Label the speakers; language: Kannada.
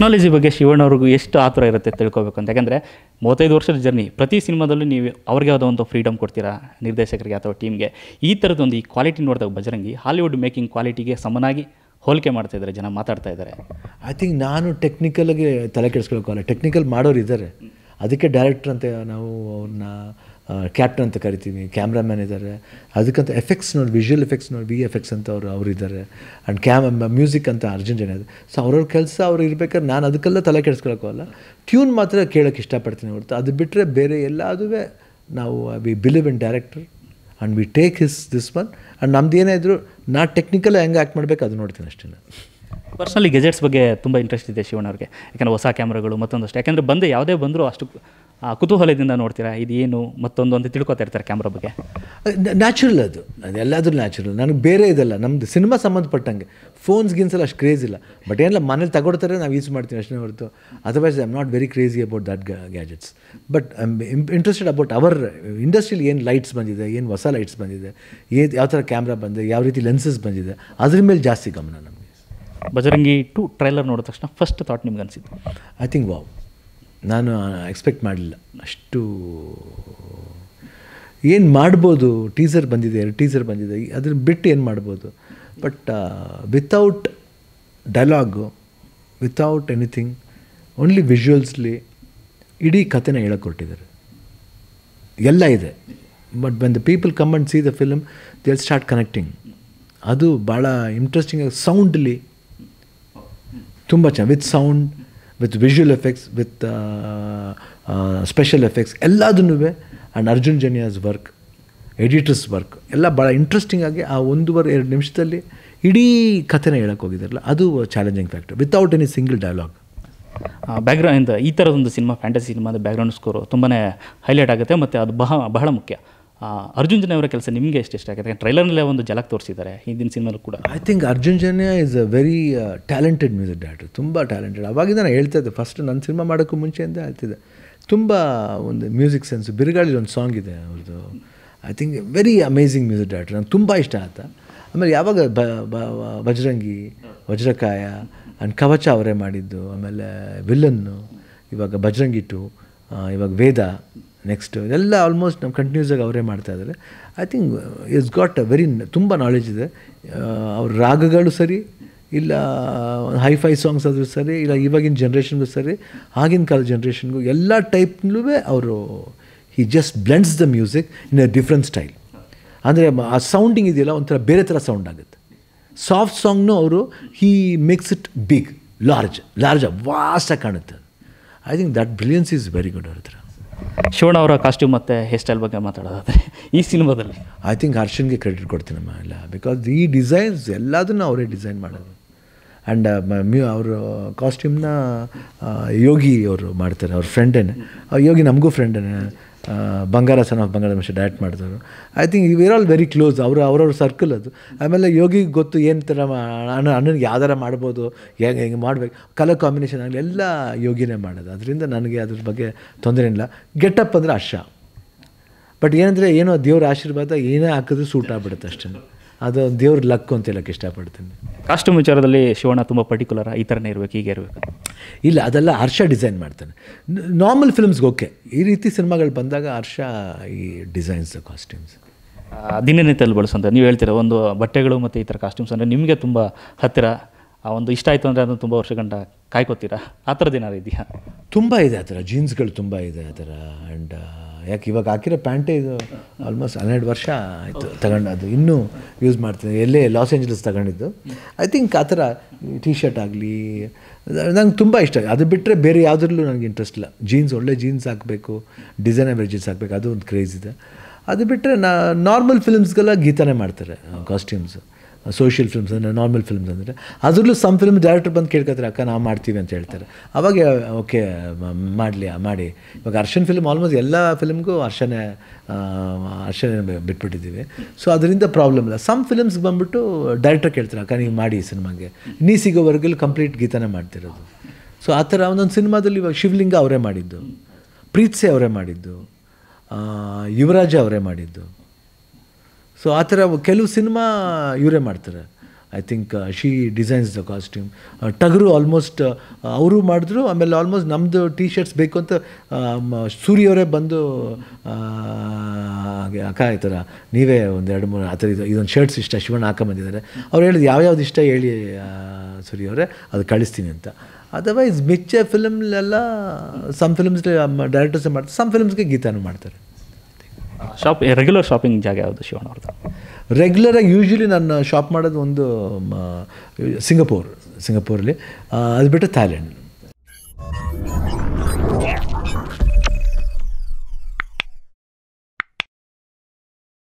Speaker 1: ಟೆಕ್ನಾಲಜಿ ಬಗ್ಗೆ ಶಿವಣ್ಣವ್ರಿಗೂ ಎಷ್ಟು ಆತುರ ಇರುತ್ತೆ ತಿಳ್ಕೊಬೇಕು ಅಂತ ಯಾಕಂದರೆ ಮೂವತ್ತೈದು ವರ್ಷದ ಜರ್ನಿ ಪ್ರತಿ ಸಿನಿಮಾದಲ್ಲೂ ನೀವು ಅವ್ರಿಗೆ ಯಾವುದೋ ಒಂದು ಫ್ರೀಡಮ್ ಕೊಡ್ತೀರಾ ನಿರ್ದೇಶಕರಿಗೆ ಅಥವಾ ಟೀಮ್ಗೆ ಈ ಥರದೊಂದು ಈ ಕ್ವಾಲಿಟಿ ನೋಡಿದಾಗ ಬಜರಂಗಿ ಹಾಲಿವುಡ್ ಮೇಕಿಂಗ್ ಕ್ವಾಲಿಟಿಗೆ ಸಮನಾಗಿ ಹೋಲಿಕೆ ಮಾಡ್ತಾ ಇದ್ದಾರೆ ಜನ ಮಾತಾಡ್ತಾ ಇದ್ದಾರೆ
Speaker 2: ಐ ಥಿಂಕ್ ನಾನು ಟೆಕ್ನಿಕಲ್ಗೆ ತಲೆ ಅಲ್ಲ ಟೆಕ್ನಿಕಲ್ ಮಾಡೋರು ಇದ್ದಾರೆ ಅದಕ್ಕೆ ಡೈರೆಕ್ಟ್ರ್ ಅಂತ ನಾವು ಅವ್ರನ್ನ ಕ್ಯಾಪ್ಟನ್ ಅಂತ ಕರಿತೀವಿ ಕ್ಯಾಮ್ರಾಮ್ಯಾನ್ ಇದ್ದಾರೆ ಅದಕ್ಕಂತ ನೋಡಿ ವಿಜುವಲ್ ಎಫೆಕ್ಟ್ಸ್ ನೋಡಿ ಬಿ ಎಫೆಕ್ಟ್ಸ್ ಅಂತ ಅವರು ಇದ್ದಾರೆ ಆ್ಯಂಡ್ ಕ್ಯಾಮ್ ಮ್ಯೂಸಿಕ್ ಅಂತ ಅರ್ಜುನ್ ಜನ ಇದೆ ಸೊ ಅವ್ರವ್ರ ಕೆಲಸ ಅವ್ರು ಇರ್ಬೇಕಾದ್ರೆ ನಾನು ಅದಕ್ಕೆಲ್ಲ ತಲೆ ಅಲ್ಲ ಟ್ಯೂನ್ ಮಾತ್ರ ಕೇಳೋಕ್ಕೆ ಇಷ್ಟಪಡ್ತೀನಿ ಹೊರತು ಅದು ಬಿಟ್ಟರೆ ಬೇರೆ ಎಲ್ಲದೂ ನಾವು we believe in director and we take his this one and ನಮ್ದು ಏನೇ ಇದ್ದರೂ ನಾ ಟೆಕ್ನಿಕಲ್ ಹೆಂಗೆ ಆ್ಯಕ್ಟ್ ಮಾಡಬೇಕು ಅದು ನೋಡ್ತೀನಿ ಅಷ್ಟೇ
Speaker 1: ಪರ್ಸ್ನಲಿ ಗೆಜೆಟ್ಸ್ ಬಗ್ಗೆ ತುಂಬ ಇಂಟ್ರೆಸ್ಟ್ ಇದೆ ಶಿವಣ್ಣ ಅವ್ರಿಗೆ ಯಾಕಂದರೆ ಹೊಸ ಕ್ಯಾಮ್ರಾಗಳು ಮತ್ತೊಂದಷ್ಟು ಯಾಕೆಂದರೆ ಬಂದು ಯಾವುದೇ ಬಂದರೂ ಅಷ್ಟು ಕುತೂಹಲದಿಂದ ನೋಡ್ತೀರಾ ಇದೇನು ಮತ್ತೊಂದು ಅಂತ ತಿಳ್ಕೊತಾ ಇರ್ತಾರೆ ಕ್ಯಾಮ್ರಾ ಬಗ್ಗೆ ನ್ಯಾಚುರಲ್
Speaker 2: ಅದು ಎಲ್ಲಾದರೂ ನ್ಯಾಚುರಲ್ ನನಗೆ ಬೇರೆ ಇದೆಲ್ಲ ನಮ್ಮದು ಸಿನಿಮಾ ಸಂಬಂಧಪಟ್ಟಂಗೆ ಫೋನ್ಸ್ ಗಿನ್ಸಲ್ಲ ಅಷ್ಟು ಕ್ರೇಜ್ ಇಲ್ಲ ಬಟ್ ಏನಿಲ್ಲ ಮನೇಲಿ ತಗೊಡ್ತಾರೆ ನಾವು ಯೂಸ್ ಮಾಡ್ತೀವಿ ಅಷ್ಟೇ ಹೊರತು otherwise I am not very crazy about that gadgets but I interested about our ಇಂಡಸ್ಟ್ರಿಲಿ ಏನು ಲೈಟ್ಸ್ ಬಂದಿದೆ ಏನು ಹೊಸ ಲೈಟ್ಸ್ ಬಂದಿದೆ ಏನು ಯಾವ ಥರ ಕ್ಯಾಮ್ರಾ ಬಂದಿದೆ ಯಾವ ರೀತಿ ಲೆನ್ಸಸ್ ಬಂದಿದೆ ಅದ್ರ ಮೇಲೆ ಜಾಸ್ತಿ ಗಮನ ನಮಗೆ ಬಜರಂಗಿ
Speaker 1: ಟು ಟ್ರೈಲರ್ ನೋಡಿದ ತಕ್ಷಣ ಫಸ್ಟ್ ಥಾಟ್ ನಿಮ್ಗೆ ಅನಿಸಿದ್ದು
Speaker 2: ಐ ಥಿಂಕ್ ವಾವ್ ನಾನು ಎಕ್ಸ್ಪೆಕ್ಟ್ ಮಾಡಲಿಲ್ಲ ಅಷ್ಟು ಏನು ಮಾಡ್ಬೋದು ಟೀಸರ್ ಬಂದಿದೆ ಟೀಸರ್ ಬಂದಿದೆ ಅದನ್ನು ಬಿಟ್ಟು ಏನು ಮಾಡ್ಬೋದು but without dialogue without anything only ವಿಜುವಲ್ಸ್ಲಿ ಇಡೀ ಕಥೆನ ಹೇಳಕ್ಕೆ ಹೊರಟಿದ್ದಾರೆ ಎಲ್ಲ ಇದೆ but when the people come and see the film they start connecting ಅದು ಭಾಳ ಆಗಿ ಸೌಂಡ್ಲಿ ತುಂಬ ಚೆನ್ನಾಗಿ with sound with visual effects with special effects ಎಲ್ಲದನ್ನೂ and Arjun Janya's work editors work ಎಲ್ಲ ಭಾಳ ಇಂಟ್ರೆಸ್ಟಿಂಗ್ ಆಗಿ ಆ ಒಂದೂವರೆ ಎರಡು ನಿಮಿಷದಲ್ಲಿ ಇಡೀ ಕಥೆನ ಹೇಳಕ್ಕೆ ಹೋಗಿದ್ದಾರಲ್ಲ ಅದು
Speaker 1: challenging factor without any single dialogue background ಈ ಥರದೊಂದು ಸಿನಿಮಾ ಫ್ಯಾಂಟಸಿ ಸಿನಿಮಾದ ಬ್ಯಾಕ್ಗ್ರೌಂಡ್ ಸ್ಕೋರು ತುಂಬಾ ಹೈಲೈಟ್ ಆಗುತ್ತೆ ಮತ್ತು ಅದು ಬಹ ಬಹಳ ಮುಖ್ಯ ಅರ್ಜುನ್ ಜನ ಅವರ ಕೆಲಸ ನಿಮಗೆ ಎಷ್ಟು ಇಷ್ಟ ಆಗಿದೆ ಟ್ರೈಲರ್ನಲ್ಲೇ ಒಂದು ಜಲಕ್ ತೋರಿಸಿದ್ದಾರೆ ಹಿಂದಿನ ಸಿನಿಮಾಲು ಕೂಡ
Speaker 2: I think Arjun Janya is a very talented music director ತುಂಬ ಟ್ಯಾಲೆಂಟೆಡ್ ಅವಾಗಿಂದ ನಾನು ಹೇಳ್ತಾ ಇದ್ದೆ ಫಸ್ಟ್ ನನ್ನ ಸಿನಿಮಾ ಮಾಡೋಕ್ಕೂ ಮುಂಚೆ ಅಂತ ಹೇಳ್ತಿದ್ದೆ ತುಂಬ ಒಂದು ಮ್ಯೂಸಿಕ್ ಸೆನ್ಸ್ ಬಿರುಗಾಳಿ ಒಂದು ಸಾಂಗ್ ಇದೆ ಅವ್ರದ್ದು I think very amazing music director ನಂಗೆ ತುಂಬ ಇಷ್ಟ ಆತ ಆಮೇಲೆ ಯಾವಾಗ ಬ ಬಜರಂಗಿ ವಜ್ರಕಾಯ ಆ್ಯಂಡ್ ಕವಚ ಅವರೇ ಮಾಡಿದ್ದು ಆಮೇಲೆ ವಿಲ್ಲನ್ನು ಇವಾಗ ಭಜರಂಗಿ ಟು ಇವಾಗ ವೇದ ನೆಕ್ಸ್ಟ್ ಎಲ್ಲ ಆಲ್ಮೋಸ್ಟ್ ನಮ್ಮ ಕಂಟಿನ್ಯೂಸ್ ಆಗಿ ಅವರೇ ಇದ್ದಾರೆ I think is got a very ತುಂಬ ನಾಲೆಜ್ ಇದೆ uh, ಅವ್ರ ರಾಗಗಳು ಸರಿ ಇಲ್ಲ ಹೈ ಫೈ ಸಾಂಗ್ಸ್ ಆದರೂ ಸರಿ ಇಲ್ಲ ಇವಾಗಿನ ಜನ್ರೇಷನ್ಗೂ ಸರಿ ಆಗಿನ ಕಾಲದ ಜನ್ರೇಷನ್ಗೂ ಎಲ್ಲ ಟೈಪ್ನಲ್ಲೂ ಅವರು he just blends the music in a different style ಅಂದರೆ ಆ ಸೌಂಡಿಂಗ್ ಇದೆಯಲ್ಲ ಒಂಥರ ಬೇರೆ ಥರ ಸೌಂಡ್ ಆಗುತ್ತೆ ಸಾಫ್ಟ್ ಸಾಂಗ್ನು ಅವರು he makes it
Speaker 1: big large large ವಾಸ್ಟಾಗಿ ಕಾಣುತ್ತೆ I think that brilliance is very good ಅವ್ರ ಹತ್ರ ಶಿವಣ್ಣ ಅವರ ಕಾಸ್ಟ್ಯೂಮ್ ಮತ್ತು ಹೇರ್ ಸ್ಟೈಲ್ ಬಗ್ಗೆ ಮಾತಾಡೋದಾದರೆ ಈ ಸಿನಿಮಾದಲ್ಲಿ ಐ ಥಿಂಕ್
Speaker 2: ಹರ್ಷನ್ಗೆ ಕ್ರೆಡಿಟ್ ಕೊಡ್ತೀನಮ್ಮ ಎಲ್ಲ ಬಿಕಾಸ್ ಈ ಡಿಸೈನ್ಸ್ ಎಲ್ಲದನ್ನು ಅವರೇ ಡಿಸೈನ್ ಮಾಡೋದು ಆ್ಯಂಡ್ uh, ಮ್ಯೂ ಅವರು ಕಾಸ್ಟ್ಯೂಮ್ನ ಯೋಗಿ ಅವರು ಮಾಡ್ತಾರೆ ಅವ್ರ ಫ್ರೆಂಡೇನೆ ಯೋಗಿ ನಮಗೂ ಫ್ರೆಂಡೇನೆ ಬಂಗಾರ son of Bangara Mishra direct ಮಾಡಿದವರು I think we're all very close ಅವರು ಅವರವ್ರ ಸರ್ಕಲ್ ಅದು ಆಮೇಲೆ ಯೋಗಿ ಗೊತ್ತು ಏನು ಥರ ಅಣ್ಣನಿಗೆ ಯಾವ್ದಾರ ಮಾಡ್ಬೋದು ಹೆಂಗೆ ಹೆಂಗೆ ಮಾಡಬೇಕು ಕಲರ್ ಕಾಂಬಿನೇಷನ್ ಆಗಲಿ ಎಲ್ಲ ಯೋಗಿನೇ ಮಾಡೋದು ಅದರಿಂದ ನನಗೆ ಅದ್ರ ಬಗ್ಗೆ ತೊಂದರೆ ಇಲ್ಲ ಗೆಟಪ್ ಅಂದರೆ ಅಶ್ಶ ಬಟ್ ಏನಂದರೆ ಏನೋ ದೇವ್ರ ಆಶೀರ್ವಾದ ಏನೇ ಹಾಕಿದ್ರೂ ಸೂಟ್ ಆಗ್ಬಿಡುತ್ತೆ ಅಷ್ಟೇ ಅದು ದೇವ್ರ ಲಕ್ ಅಂತ ಹೇಳಕ್ಕೆ ಇಷ್ಟಪಡ್ತೀನಿ ಕಾಸ್ಟ್ಯೂಮ್ ವಿಚಾರದಲ್ಲಿ ಶಿವಣ್ಣ ತುಂಬ ಪರ್ಟಿಕ್ಯುಲರ್ ಈ ಥರನೇ ಇರಬೇಕು ಹೀಗೆ ಇರಬೇಕು ಇಲ್ಲ ಅದೆಲ್ಲ ಹರ್ಷ ಡಿಸೈನ್ ಮಾಡ್ತಾನೆ ನಾರ್ಮಲ್ ಫಿಲ್ಮ್ಸ್ಗೆ ಓಕೆ
Speaker 1: ಈ ರೀತಿ ಸಿನಿಮಾಗಳು ಬಂದಾಗ ಹರ್ಷ ಈ ಡಿಸೈನ್ಸ್ ಕಾಸ್ಟ್ಯೂಮ್ಸ್ ದಿನನಿತ್ಯದಲ್ಲಿ ಬಳಸೋಂಥ ನೀವು ಹೇಳ್ತೀರ ಒಂದು ಬಟ್ಟೆಗಳು ಮತ್ತು ಈ ಥರ ಕಾಸ್ಟ್ಯೂಮ್ಸ್ ಅಂದರೆ ನಿಮಗೆ ತುಂಬ ಹತ್ತಿರ ಆ ಒಂದು ಇಷ್ಟ ಆಯಿತು ಅಂದರೆ ಅದನ್ನು ತುಂಬ ವರ್ಷ ಗಂಡ ಕಾಯ್ಕೋತೀರಾ ಆ ಥರದ್ದು ಏನಾದ್ರು ಇದೆಯಾ
Speaker 2: ತುಂಬ ಇದೆ ಆ ಥರ ಜೀನ್ಸ್ಗಳು ತುಂಬ ಇದೆ ಆ ಥರ ಆ್ಯಂಡ್ ಯಾಕೆ ಇವಾಗ ಹಾಕಿರೋ ಪ್ಯಾಂಟೇ ಇದು ಆಲ್ಮೋಸ್ಟ್ ಹನ್ನೆರಡು ವರ್ಷ ಆಯಿತು ತಗೊಂಡು ಅದು ಇನ್ನೂ ಯೂಸ್ ಮಾಡ್ತೀನಿ ಎಲ್ಲೇ ಲಾಸ್ ಏಂಜಲಸ್ ತಗೊಂಡಿದ್ದು ಐ ಥಿಂಕ್ ಆ ಥರ ಟೀ ಶರ್ಟ್ ಆಗಲಿ ನಂಗೆ ತುಂಬ ಇಷ್ಟ ಅದು ಬಿಟ್ಟರೆ ಬೇರೆ ಯಾವುದ್ರಲ್ಲೂ ನನಗೆ ಇಂಟ್ರೆಸ್ಟ್ ಇಲ್ಲ ಜೀನ್ಸ್ ಒಳ್ಳೆ ಜೀನ್ಸ್ ಹಾಕಬೇಕು ಡಿಸೈನಬಲ್ ಜೀನ್ಸ್ ಹಾಕಬೇಕು ಅದು ಒಂದು ಕ್ರೇಜ್ ಇದೆ ಅದು ಬಿಟ್ಟರೆ ನಾ ನಾರ್ಮಲ್ ಫಿಲ್ಮ್ಸ್ಗೆಲ್ಲ ಗೀತಾನೇ ಮಾಡ್ತಾರೆ ಕಾಸ್ಟ್ಯೂಮ್ಸು ಸೋಷಿಯಲ್ ಫಿಲ್ಮ್ಸ್ ಅಂದರೆ ನಾರ್ಮಲ್ ಫಿಲ್ಮ್ಸ್ ಅಂದರೆ ಅದರಲ್ಲೂ ಸಮ್ ಫಿಲ್ಮ್ ಡೈರೆಕ್ಟರ್ ಬಂದು ಕೇಳ್ಕೊತಾರೆ ಅಕ್ಕ ನಾವು ಮಾಡ್ತೀವಿ ಅಂತ ಹೇಳ್ತಾರೆ ಅವಾಗ ಓಕೆ ಮಾಡಲಿ ಮಾಡಿ ಇವಾಗ ಅರ್ಷನ್ ಫಿಲ್ಮ್ ಆಲ್ಮೋಸ್ಟ್ ಎಲ್ಲ ಫಿಲ್ಮ್ಗೂ ಅರ್ಷನೇ ಅರ್ಷನೇ ಬಿಟ್ಬಿಟ್ಟಿದ್ದೀವಿ ಸೊ ಅದರಿಂದ ಪ್ರಾಬ್ಲಮ್ ಇಲ್ಲ ಸಮ್ ಫಿಲ್ಮ್ಸ್ ಬಂದುಬಿಟ್ಟು ಡೈರೆಕ್ಟರ್ ಕೇಳ್ತಾರೆ ಅಕ್ಕ ನೀವು ಮಾಡಿ ಸಿನಿಮಾಗೆ ನೀ ಸಿಗೋವರೆಗೂ ಕಂಪ್ಲೀಟ್ ಗೀತನೇ ಮಾಡ್ತಿರೋದು ಸೊ ಆ ಥರ ಒಂದೊಂದು ಸಿನಿಮಾದಲ್ಲಿ ಇವಾಗ ಶಿವಲಿಂಗ ಅವರೇ ಮಾಡಿದ್ದು ಪ್ರೀತ್ಸೆ ಅವರೇ ಮಾಡಿದ್ದು ಯುವರಾಜ ಅವರೇ ಮಾಡಿದ್ದು ಸೊ ಆ ಥರ ಕೆಲವು ಸಿನಿಮಾ ಇವರೇ ಮಾಡ್ತಾರೆ I think she designs the costume Tagaru almost uh, ಅವರು ಮಾಡಿದ್ರು ಆಮೇಲೆ ಆಲ್ಮೋಸ್ಟ್ ನಮ್ಮದು ಟಿ ಶರ್ಟ್ಸ್ ಬೇಕು ಅಂತ um, ಸೂರ್ಯವರೇ ಬಂದು ಅಕ್ಕ ಈ ಥರ ನೀವೇ ಒಂದು ಎರಡು ಮೂರು ಆ ಥರ ಇದು ಇದೊಂದು ಶರ್ಟ್ಸ್ ಇಷ್ಟ ಶಿವಣ್ಣ ಹಾಕೊಂಬಂದಿದ್ದಾರೆ ಅವ್ರು ಹೇಳಿದ್ರು ಯಾವ್ಯಾವ್ದು ಇಷ್ಟ ಹೇಳಿ ಸೂರ್ಯವರೇ ಅದು ಕಳಿಸ್ತೀನಿ ಅಂತ ಅದರ್ವೈಸ್ ಮಿಚ್ಚ ಫಿಲಮ್ಲೆಲ್ಲ ಸಮ್ ಫಿಲ್ಮ್ಸ್ ಡೈರೆಕ್ಟರ್ಸ್ ಮಾಡ್ತಾರೆ ಸಮ್ ಫಿಲ್ಮ್ಸ್ಗೆ ಗೀತಾನು ಮಾಡ್ತಾರೆ ಶಾಪ್ ರೆಗ್ಯುಲರ್ ಶಾಪಿಂಗ್ ಜಾಗ ಯಾವುದು ಶಿವಣ್ಣ ರೆಗ್ಯುಲರಾಗಿ ಯೂಶ್ವಲಿ ನಾನು ಶಾಪ್ ಮಾಡೋದು ಒಂದು ಸಿಂಗಪೂರ್ ಸಿಂಗಪೂರಲ್ಲಿ ಅದು ಬಿಟ್ಟು ಥಾಯ್ಲೆಂಡ್